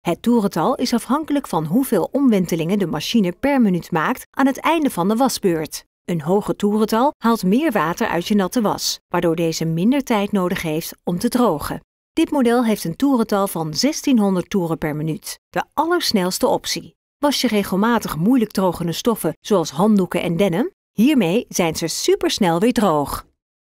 Het toerental is afhankelijk van hoeveel omwentelingen de machine per minuut maakt aan het einde van de wasbeurt. Een hoger toerental haalt meer water uit je natte was, waardoor deze minder tijd nodig heeft om te drogen. Dit model heeft een toerental van 1600 toeren per minuut, de allersnelste optie. Was je regelmatig moeilijk drogende stoffen zoals handdoeken en denim? Hiermee zijn ze supersnel weer droog.